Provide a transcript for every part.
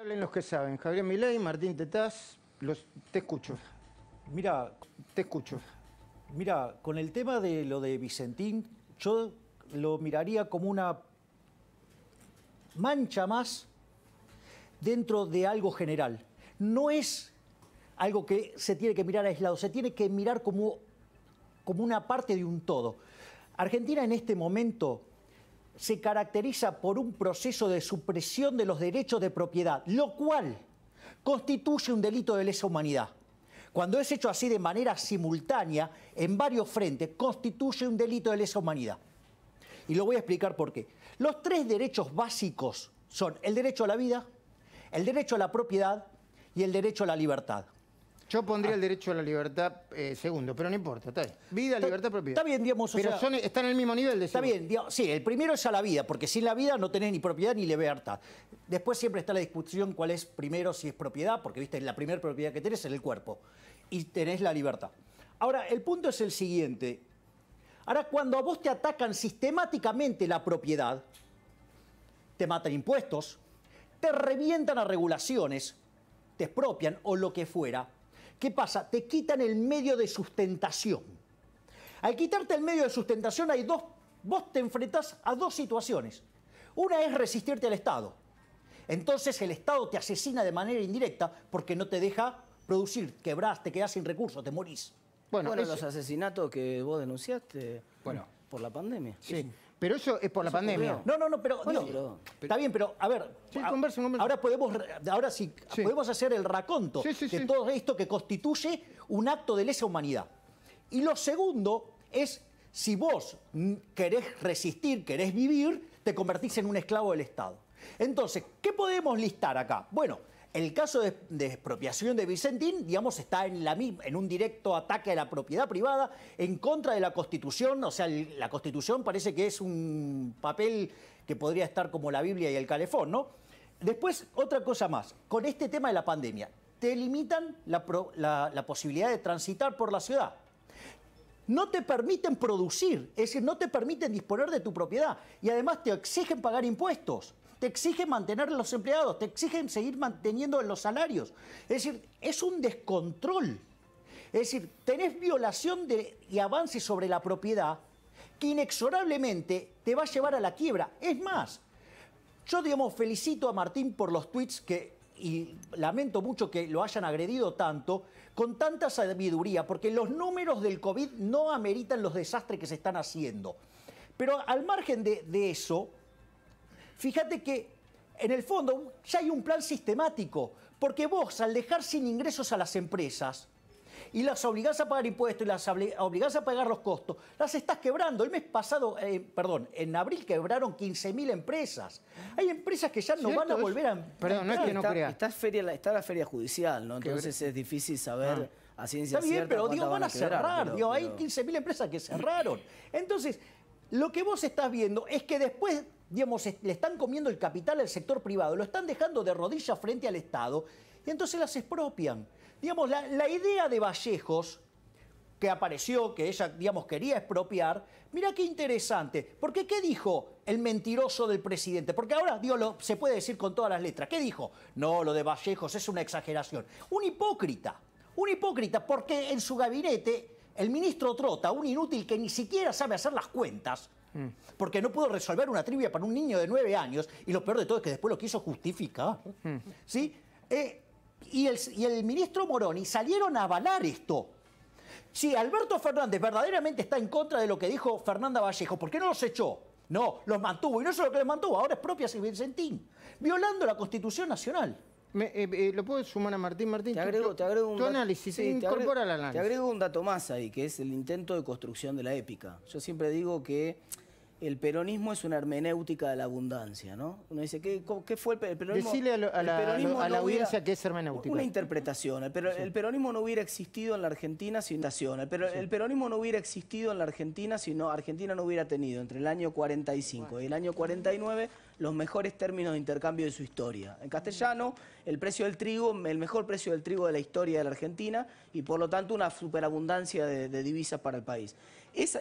Hablen los que saben. Javier Milei, Martín Tetaz, los, te escucho. Mira, te escucho. Mira, con el tema de lo de Vicentín, yo lo miraría como una mancha más dentro de algo general. No es algo que se tiene que mirar aislado, se tiene que mirar como, como una parte de un todo. Argentina en este momento se caracteriza por un proceso de supresión de los derechos de propiedad, lo cual constituye un delito de lesa humanidad. Cuando es hecho así de manera simultánea, en varios frentes, constituye un delito de lesa humanidad. Y lo voy a explicar por qué. Los tres derechos básicos son el derecho a la vida, el derecho a la propiedad y el derecho a la libertad. Yo pondría ah. el derecho a la libertad eh, segundo, pero no importa, Vida, libertad, propiedad. Está bien, digamos. Pero están en el mismo nivel de Está bien, sí, el primero es a la vida, porque sin la vida no tenés ni propiedad ni libertad. Después siempre está la discusión cuál es primero, si es propiedad, porque viste, la primera propiedad que tenés es el cuerpo. Y tenés la libertad. Ahora, el punto es el siguiente. Ahora, cuando a vos te atacan sistemáticamente la propiedad, te matan impuestos, te revientan a regulaciones, te expropian o lo que fuera ¿Qué pasa? Te quitan el medio de sustentación. Al quitarte el medio de sustentación hay dos, vos te enfrentás a dos situaciones. Una es resistirte al Estado. Entonces el Estado te asesina de manera indirecta porque no te deja producir, quebrás, te quedás sin recursos, te morís. Bueno, los asesinatos que vos denunciaste bueno. por la pandemia. Sí. Pero eso es por la pandemia. No, no, no, pero, está bien, pero a ver, ahora podemos, ahora sí, podemos hacer el raconto de todo esto que constituye un acto de lesa humanidad. Y lo segundo es si vos querés resistir, querés vivir, te convertís en un esclavo del Estado. Entonces, ¿qué podemos listar acá? Bueno, el caso de, expropiación de Vicentín, digamos, está en, la, en un directo ataque a la propiedad privada en contra de la Constitución. O sea, la Constitución parece que es un papel que podría estar como la Biblia y el calefón, ¿no? Después, otra cosa más. Con este tema de la pandemia, te limitan la, la posibilidad de transitar por la ciudad no te permiten producir, es decir, no te permiten disponer de tu propiedad y además te exigen pagar impuestos te exige mantener los empleados, te exigen seguir manteniendo los salarios. Es decir, es un descontrol. Es decir, tenés violación de, y avance sobre la propiedad que inexorablemente te va a llevar a la quiebra. Es más, yo, digamos, felicito a Martín por los tweets que, y lamento mucho que lo hayan agredido tanto, con tanta sabiduría, porque los números del COVID no ameritan los desastres que se están haciendo. Pero al margen de eso, fíjate que en el fondo ya hay un plan sistemático, porque vos al dejar sin ingresos a las empresas y las obligás a pagar impuestos y las obligás a pagar los costos, las estás quebrando. El mes pasado, eh, perdón, en abril quebraron 15.000 empresas. Hay empresas que ya no van a volver a... Perdón, no es que no está, crea. Está, la feria judicial, ¿no? Entonces es difícil saber... Ah. A ciencia Está bien, pero Dios, van a, cerrar. Dios, hay 15.000 empresas que cerraron. Entonces, lo que vos estás viendo es que después digamos, le están comiendo el capital al sector privado, lo están dejando de rodillas frente al Estado, y entonces las expropian. Digamos, la, idea de Vallejos, que apareció, que ella, digamos, quería expropiar, mira qué interesante, porque ¿qué dijo el mentiroso del presidente? Porque ahora, Dios se puede decir con todas las letras, ¿qué dijo? No, lo de Vallejos es una exageración. Un hipócrita, un hipócrita, porque en su gabinete el ministro Trota, un inútil que ni siquiera sabe hacer las cuentas, Mm. Porque no pudo resolver una trivia para un niño de nueve años y lo peor de todo es que después lo quiso justificar. Mm. ¿Sí? Eh, y, el, ministro Moroni salieron a avalar esto. Si Alberto Fernández verdaderamente está en contra de lo que dijo Fernanda Vallejo, ¿por qué no los echó? No, los mantuvo. Y no solo que les mantuvo, ahora es propia Vicentín, violando la Constitución Nacional. Eh, eh, ¿Lo puedo sumar a Martín? Martín, te agrego, Te agrego un dato más ahí, que es el intento de construcción de la épica. Yo siempre digo que el peronismo es una hermenéutica de la abundancia, ¿no? Uno dice, ¿qué, fue el peronismo? Decirle a, la, audiencia es hermenéutica. Una interpretación. El, el, peronismo no hubiera existido en la Argentina sin nación. Pero el, peronismo no hubiera existido en la Argentina si no, Argentina no hubiera tenido entre el año 45 y el año 49 los mejores términos de intercambio de su historia. En castellano, el precio del trigo, el mejor precio del trigo de la historia de la Argentina y por lo tanto una superabundancia de divisas para el país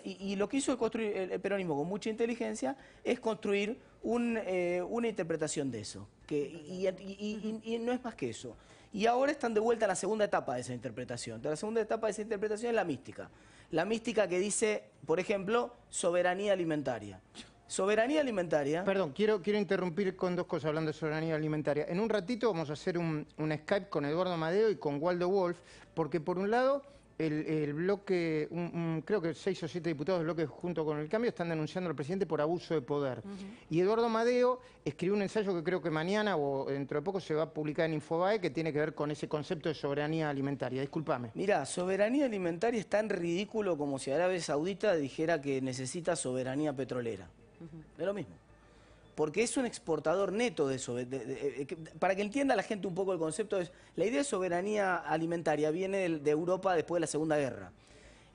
y, lo que hizo el, construir, el, peronismo con mucha inteligencia es construir eh, una interpretación de eso. Que, y, no es más que eso. Y ahora están de vuelta a la segunda etapa de esa interpretación. La segunda etapa de esa interpretación es la mística. La mística que dice, por ejemplo, soberanía alimentaria. Soberanía alimentaria. Perdón, quiero, interrumpir con dos cosas hablando de soberanía alimentaria. En un ratito vamos a hacer un, un Skype con Eduardo Madeo y con Waldo Wolf, porque por un lado el, bloque, creo que seis o siete diputados del bloque junto con el cambio están denunciando al presidente por abuso de poder. Y Eduardo Madeo escribió un ensayo que creo que mañana o dentro de poco se va a publicar en Infobae que tiene que ver con ese concepto de soberanía alimentaria. Disculpame. Mira, soberanía alimentaria es tan ridículo como si Arabia Saudita dijera que necesita soberanía petrolera. Es lo mismo porque es un exportador neto de eso. Eh, para que entienda la gente un poco el concepto, la idea de soberanía alimentaria viene de Europa después de la Segunda Guerra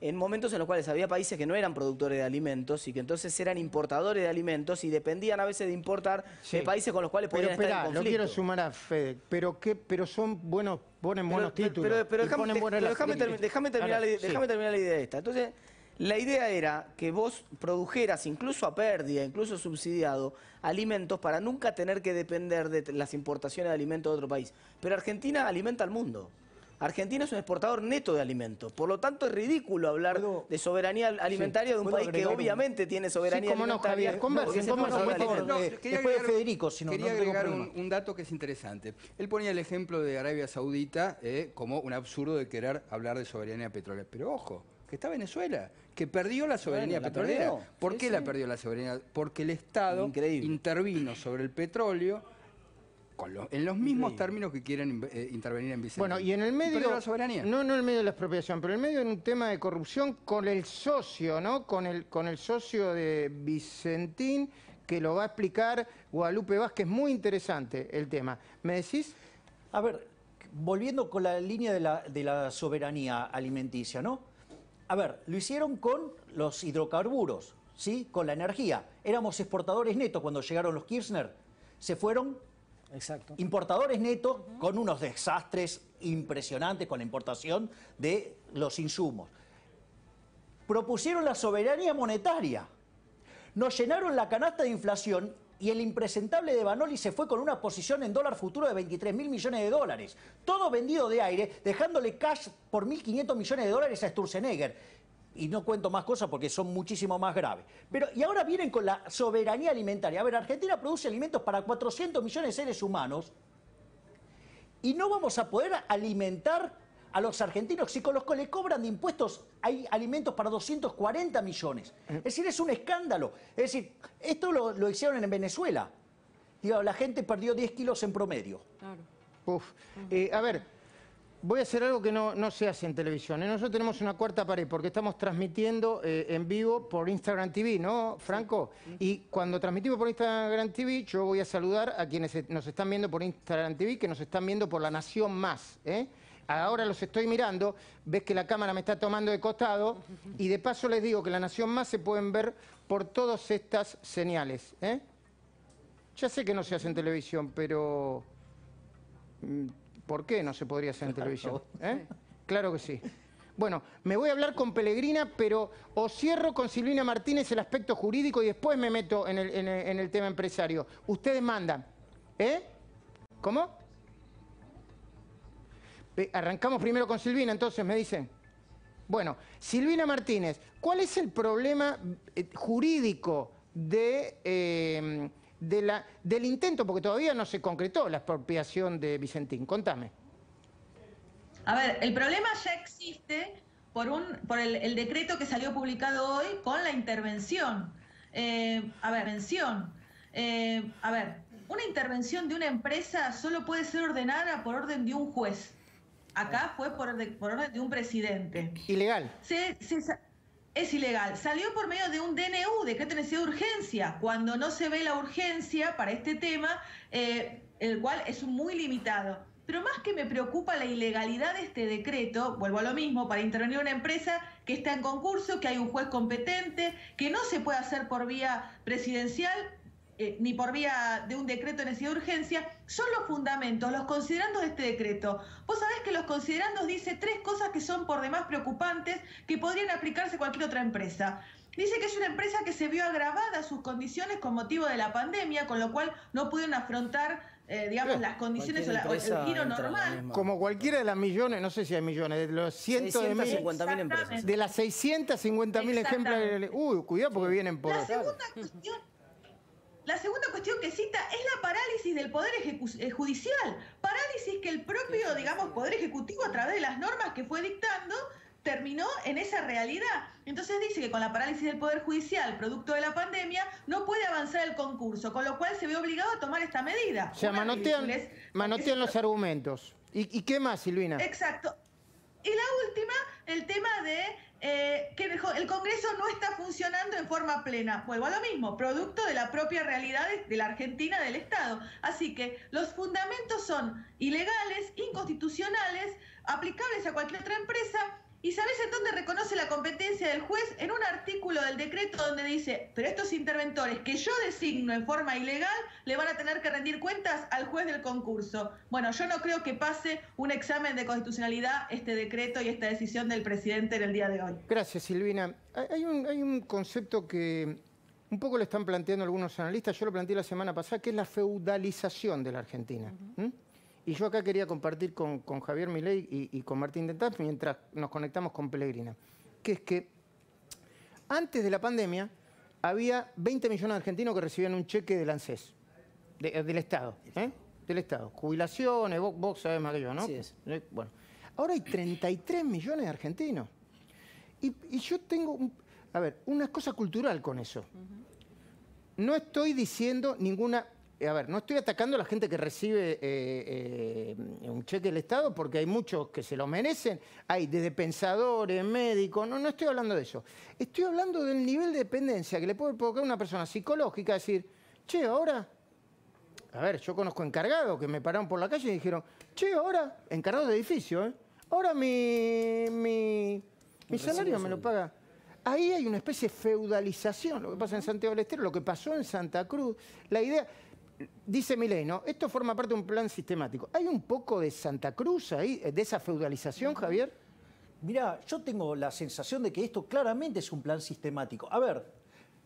en momentos en los cuales había países que no eran productores de alimentos y que entonces eran importadores de alimentos y dependían a veces de importar de eh, países con los cuales podían estar no quiero sumar a Fede, pero pero son buenos, ponen buenos títulos. Pero, déjame, terminar, la idea esta. Entonces, la idea era que vos produjeras, incluso a pérdida, incluso subsidiado, alimentos para nunca tener que depender de las importaciones de alimentos de otro país. Pero Argentina alimenta al mundo. Argentina es un exportador neto de alimentos. Por lo tanto, es ridículo hablar de soberanía alimentaria de un país que obviamente tiene soberanía alimentaria. No, no, quería agregar, quería agregar un, dato que es interesante. Él ponía el ejemplo de Arabia Saudita eh, como un absurdo de querer hablar de soberanía petrolera. Pero ojo, que está Venezuela que perdió la soberanía petrolera. ¿Por qué la perdió la soberanía? Porque el Estado intervino sobre el petróleo en los mismos términos que quieren eh, intervenir en Vicentín. Bueno, y en el medio... No, no en el medio de la expropiación, pero en el medio en un tema de corrupción con el socio, ¿no? Con el, con el socio de Vicentín, que lo va a explicar Guadalupe Vázquez. Muy interesante el tema. ¿Me decís? A ver, volviendo con la línea la, de la soberanía alimenticia, ¿no? A ver, lo hicieron con los hidrocarburos, ¿sí? Con la energía. Éramos exportadores netos cuando llegaron los Kirchner. Se fueron importadores netos con unos desastres impresionantes con la importación de los insumos. Propusieron la soberanía monetaria. Nos llenaron la canasta de inflación y el impresentable de Banoli se fue con una posición en dólar futuro de 23 mil millones de dólares. Todo vendido de aire, dejándole cash por 1.500 millones de dólares a Sturzenegger. Y no cuento más cosas porque son muchísimo más graves. Pero, y ahora vienen con la soberanía alimentaria. A ver, Argentina produce alimentos para 400 millones de seres humanos y no vamos a poder alimentar a los argentinos si con los que le cobran de impuestos hay alimentos para 240 millones. Es decir, es un escándalo. Es decir, esto lo, hicieron en Venezuela. Digo, la gente perdió 10 kilos en promedio. Uf. Eh, a ver, voy a hacer algo que no, se hace en televisión. ¿eh? Nosotros tenemos una cuarta pared porque estamos transmitiendo eh, en vivo por Instagram TV, ¿no, Franco? Y cuando transmitimos por Instagram TV, yo voy a saludar a quienes nos están viendo por Instagram TV, que nos están viendo por La Nación Más ahora los estoy mirando, ves que la cámara me está tomando de costado y de paso les digo que la Nación Más se pueden ver por todas estas señales. ¿eh? Ya sé que no se hace en televisión, pero mm, ¿por qué no se podría hacer en televisión? ¿Eh? Claro que sí. Bueno, me voy a hablar con Pellegrina, pero o cierro con Silvina Martínez el aspecto jurídico y después me meto en el tema empresario. Ustedes mandan. ¿Eh? ¿Cómo? Arrancamos primero con Silvina, entonces me dicen. Bueno, Silvina Martínez, ¿cuál es el problema eh, jurídico de, em, del intento? Porque todavía no se concretó la expropiación de Vicentín. Contame. A ver, el problema ya existe por, un, por el, decreto que salió publicado hoy con la intervención. Eh, a ver, mención. Eh, a ver, una intervención de una empresa solo puede ser ordenada por orden de un juez. Acá fue por, orden de un presidente. Ilegal. Sí, es ilegal. Salió por medio de un DNU, de de necesidad de urgencia, cuando no se ve la urgencia para este tema, eh, el cual es muy limitado. Pero más que me preocupa la ilegalidad de este decreto, vuelvo a lo mismo, para intervenir una empresa que está en concurso, que hay un juez competente, que no se puede hacer por vía presidencial, eh, ni por vía de un decreto de necesidad de urgencia, son los fundamentos, los considerandos de este decreto. Vos sabés que los considerandos dice tres cosas que son por demás preocupantes que podrían aplicarse a cualquier otra empresa. Dice que es una empresa que se vio agravada sus condiciones con motivo de la pandemia, con lo cual no pudieron afrontar, eh, digamos, eh, las condiciones o, el giro normal. Como cualquiera de las millones, no sé si hay millones, de los cientos de mil. empresas. De las 650.000 mil ejemplos. Uy, cuidado porque vienen por. La segunda cuestión la segunda cuestión que cita es la parálisis del Poder eh, Judicial, parálisis que el propio, digamos, Poder Ejecutivo a través de las normas que fue dictando terminó en esa realidad. Entonces dice que con la parálisis del Poder Judicial, producto de la pandemia, no puede avanzar el concurso, con lo cual se ve obligado a tomar esta medida. O sea, manotean, los argumentos. ¿Y, ¿Y qué más, Silvina? Exacto. Y la última, el tema de eh, que el Congreso no está funcionando en forma plena. Vuelvo a lo mismo, producto de la propia realidad de la Argentina del Estado. Así que los fundamentos son ilegales, inconstitucionales, aplicables a cualquier otra empresa ¿Y sabes en dónde reconoce la competencia del juez? En un artículo del decreto donde dice, pero estos interventores que yo designo en forma ilegal le van a tener que rendir cuentas al juez del concurso. Bueno, yo no creo que pase un examen de constitucionalidad este decreto y esta decisión del presidente en el día de hoy. Gracias, Silvina. Hay un, concepto que un poco le están planteando algunos analistas, yo lo planteé la semana pasada, que es la feudalización de la Argentina. Y yo acá quería compartir con, Javier Milei y, con Martín Dental, mientras nos conectamos con Pellegrina, que es que antes de la pandemia había 20 millones de argentinos que recibían un cheque del ANSES, eh, del Estado, ¿eh? del Estado. Jubilaciones, vos, vos más que yo, ¿no? Sí, es. Eh, bueno, ahora hay 33 millones de argentinos. Y, yo tengo, a ver, una cosa cultural con eso. No estoy diciendo ninguna eh, a ver, no estoy atacando a la gente que recibe eh, eh, un cheque del Estado porque hay muchos que se lo merecen. Hay desde pensadores, médicos, no, no estoy hablando de eso. Estoy hablando del nivel de dependencia que le puede provocar una persona psicológica, decir, che, ahora, a ver, yo conozco encargados que me pararon por la calle y dijeron, che, ahora, encargados de edificio, ahora mi, mi, mi salario me lo paga ahí hay una especie de feudalización, lo que pasa en Santiago del Estero, lo que pasó en Santa Cruz, la idea dice Mileno, Esto forma parte de un plan sistemático. ¿Hay un poco de Santa Cruz ahí, eh, de esa feudalización, Javier? Mirá, yo tengo la sensación de que esto claramente es un plan sistemático. A ver,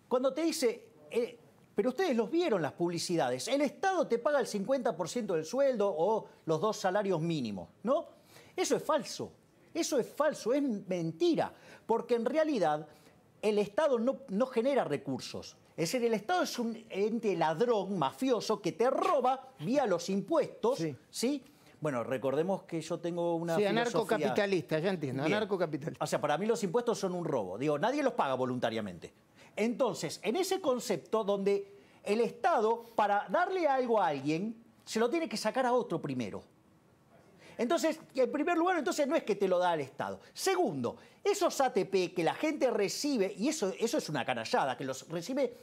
cuando te dice, eh, pero ustedes los vieron las publicidades, el Estado te paga el 50% del sueldo o los dos salarios mínimos, ¿no? Eso es falso, eso es falso, es mentira, porque en realidad el Estado no genera recursos. Es decir, el Estado es un ente ladrón, mafioso, que te roba vía los impuestos, ¿sí? Bueno, recordemos que yo tengo una. Sí, anarcocapitalista, ya entiendo, anarcocapitalista. O sea, para mí los impuestos son un robo. Digo, nadie los paga voluntariamente. Entonces, en ese concepto donde el Estado, para darle algo a alguien, se lo tiene que sacar a otro primero. Entonces, en primer lugar, entonces no es que te lo da el Estado. Segundo, esos ATP que la gente recibe, y eso, eso es una canallada, que los recibe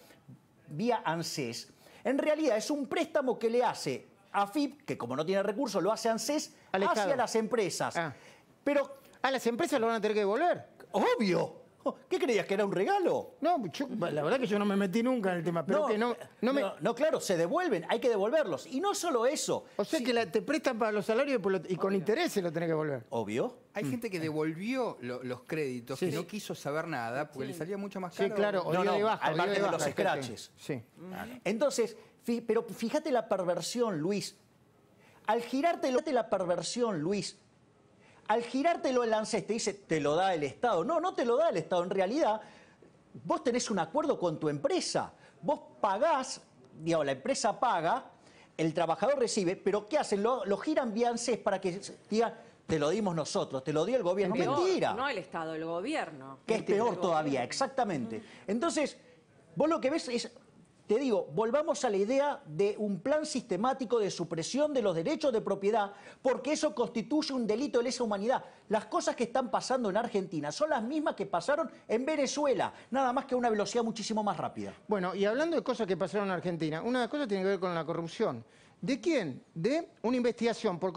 vía ANSES, en realidad es un préstamo que le hace AFIP, que como no tiene recursos, lo hace ANSES, hacia las empresas. Ah. Pero... A las empresas lo van a tener que devolver. Obvio. Oh, ¿Qué creías que era un regalo? No, la verdad que yo no me metí nunca en el tema, no, claro, se devuelven, hay que devolverlos. Y no solo eso. O sea que te prestan para los salarios y, con interés se lo tenés que devolver. Obvio. Hay mm. gente que devolvió los créditos, que no quiso saber nada, porque le salía mucho más caro. Sí, claro, o no, de al de, de, los scratches. Sí. Entonces, pero fíjate la perversión, Luis. Al girarte la perversión, Luis, al girártelo el ANSES te dice, te lo da el Estado. No, no te lo da el Estado. En realidad, vos tenés un acuerdo con tu empresa. Vos pagás, digamos, la empresa paga, el trabajador recibe, pero ¿qué hacen? Lo, lo giran vía ANSES para que digan, te lo dimos nosotros, te lo dio el gobierno. No, Mentira. No el Estado, el gobierno. Que es peor todavía, exactamente. Entonces, vos lo que ves es te digo, volvamos a la idea de un plan sistemático de supresión de los derechos de propiedad, porque eso constituye un delito de lesa humanidad. Las cosas que están pasando en Argentina son las mismas que pasaron en Venezuela, nada más que a una velocidad muchísimo más rápida. Bueno, y hablando de cosas que pasaron en Argentina, una de las cosas tiene que ver con la corrupción. ¿De quién? De una investigación por